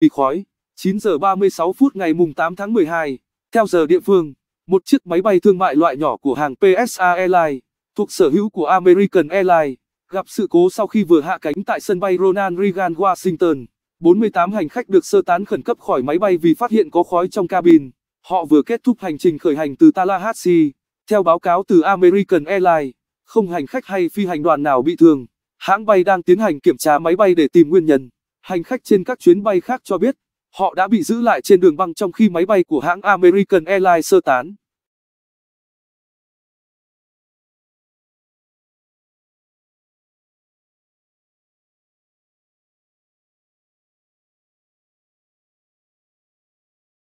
bị khói. 9 giờ 36 phút ngày mùng 8 tháng 12, theo giờ địa phương, một chiếc máy bay thương mại loại nhỏ của hàng PSA Airlines, thuộc sở hữu của American Airlines, gặp sự cố sau khi vừa hạ cánh tại sân bay Ronald Reagan Washington. 48 hành khách được sơ tán khẩn cấp khỏi máy bay vì phát hiện có khói trong cabin. Họ vừa kết thúc hành trình khởi hành từ Tallahassee. Theo báo cáo từ American Airlines, không hành khách hay phi hành đoàn nào bị thương. Hãng bay đang tiến hành kiểm tra máy bay để tìm nguyên nhân. Hành khách trên các chuyến bay khác cho biết, họ đã bị giữ lại trên đường băng trong khi máy bay của hãng American Airlines sơ tán.